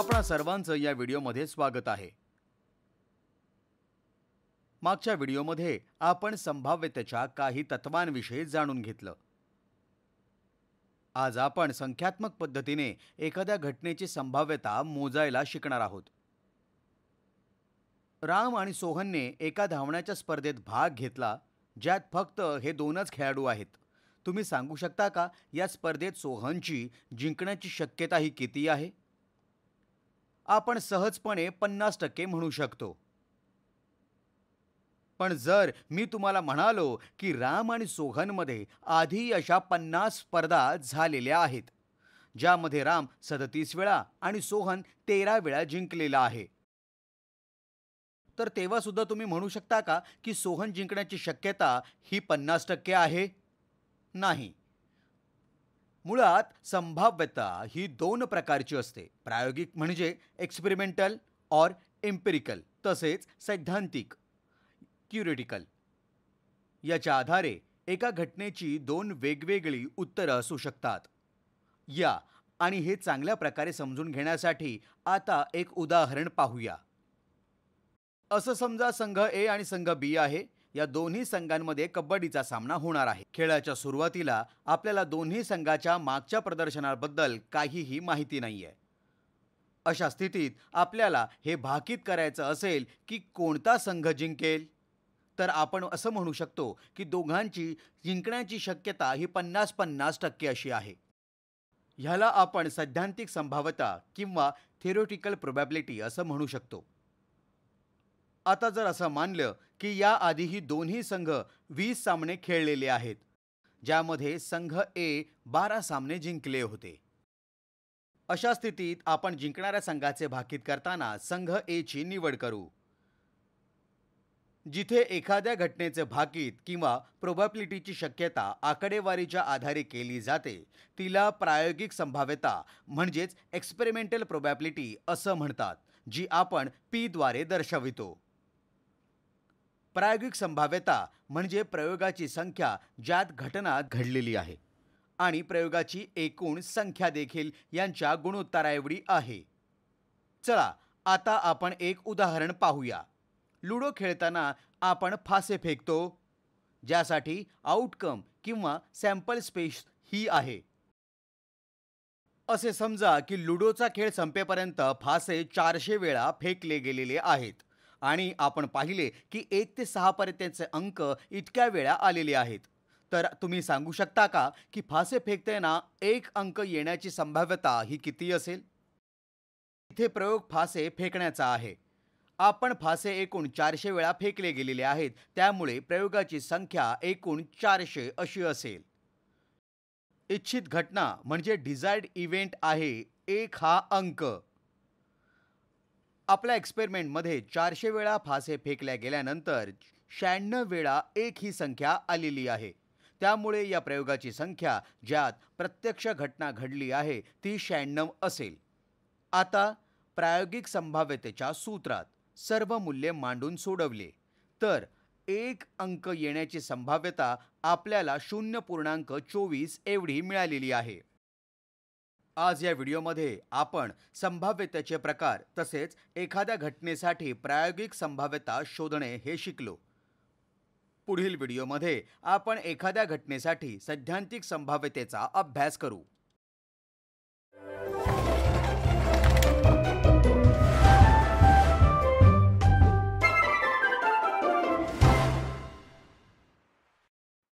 आपणा सर्वांचं या व्हिडिओमध्ये स्वागत आहे मागच्या व्हिडिओमध्ये आपण संभाव्यतेच्या काही तत्वांविषयी जाणून घेतलं आज आपण संख्यात्मक पद्धतीने एखाद्या घटनेची संभाव्यता मोजायला शिकणार आहोत राम आणि सोहनने एका धावण्याच्या स्पर्धेत भाग घेतला ज्यात फक्त हे दोनच खेळाडू आहेत तुम्ही सांगू शकता का या स्पर्धेत सोहनची जिंकण्याची शक्यता ही किती आहे आपण सहजपणे पन्नास टक्के म्हणू शकतो पण जर मी तुम्हाला म्हणालो की राम आणि सोहनमध्ये आधी अशा पन्नास स्पर्धा झालेल्या आहेत ज्यामध्ये राम सदतीस वेळा आणि सोहन तेरा वेळा जिंकलेला आहे तर तेव्हा सुद्धा तुम्ही म्हणू शकता का की सोहन जिंकण्याची शक्यता ही पन्नास टक्के आहे नाही मुळात संभाव्यता ही दोन प्रकारची असते प्रायोगिक म्हणजे एक्सपेरिमेंटल और एम्पेरिकल तसेच सैद्धांतिक क्युरेटिकल याच्या आधारे एका घटनेची दोन वेगवेगळी उत्तरं असू शकतात या आणि हे चांगल्या प्रकारे समजून घेण्यासाठी आता एक उदाहरण पाहूया असं समजा संघ ए आणि संघ बी आहे या दोन्ही संघांमध्ये कबड्डीचा सामना होणार आहे खेळाच्या सुरुवातीला आपल्याला दोन्ही संघाच्या मागच्या प्रदर्शनाबद्दल काहीही माहिती नाही अशा स्थितीत आपल्याला हे भाकीत करायचं असेल की कोणता संघ जिंकेल तर आपण असं म्हणू शकतो की दोघांची जिंकण्याची शक्यता ही पन्नास पन्नास टक्के अशी आहे ह्याला आपण सैद्धांतिक संभाव्यता किंवा थेरोटिकल प्रोबॅबिलिटी असं म्हणू शकतो आता जर असं मानलं की याआधीही दोन्ही संघ वीस सामने खेळलेले आहेत ज्यामध्ये संघ ए बारा सामने जिंकले होते अशा स्थितीत आपण जिंकणाऱ्या संघाचे भाकीत करताना संघ एची निवड करू जिथे एखाद्या घटनेचे भाकीत किंवा प्रोबॅबिलिटीची शक्यता आकडेवारीच्या आधारे केली जाते तिला प्रायोगिक संभाव्यता म्हणजेच एक्सपेरिमेंटल प्रोबॅबिलिटी असं म्हणतात जी आपण पीद्वारे दर्शवितो प्रायोगिक संभाव्यता म्हणजे प्रयोगाची संख्या ज्यात घटना घडलेली आहे आणि प्रयोगाची एकूण संख्या देखील यांच्या गुणोत्तराएवढी आहे चला आता आपण एक उदाहरण पाहूया लुडो खेळताना आपण फासे फेकतो ज्यासाठी आउटकम किंवा सॅम्पल स्पेस ही आहे असे समजा की लुडोचा खेळ संपेपर्यंत फासे चारशे वेळा फेकले गेलेले आहेत आणि आपण पाहिले की एक ते सहापर्यंतचे अंक इतक्या वेळा आलेले आहेत तर तुम्ही सांगू शकता का की फासे फेकताना एक अंक येण्याची संभाव्यता ही किती असेल इथे प्रयोग फासे फेकण्याचा आहे आपण फासे एकूण चारशे वेळा फेकले गेलेले आहेत त्यामुळे प्रयोगाची संख्या एकूण चारशे अशी असेल इच्छित घटना म्हणजे डिझायर्ड इव्हेंट आहे एक हा अंक आपल्या एक्सपेरिमेंटमध्ये चारशे वेळा फासे फेकल्या गेल्यानंतर शहाण्णव वेळा एक ही संख्या आलेली आहे त्यामुळे या प्रयोगाची संख्या ज्यात प्रत्यक्ष घटना घडली आहे ती शहाण्णव असेल आता प्रायोगिक संभाव्यतेच्या सूत्रात सर्व मूल्ये मांडून सोडवले तर एक अंक येण्याची संभाव्यता आपल्याला शून्य पूर्णांक चोवीस एवढी मिळालेली आहे आज या व्हिडिओमध्ये आपण संभाव्यतेचे प्रकार तसेच एखाद्या घटनेसाठी प्रायोगिक संभाव्यता शोधणे हे शिकलो पुढील व्हिडिओमध्ये आपण एखाद्या घटनेसाठी सैद्धांतिक संभाव्यतेचा अभ्यास करू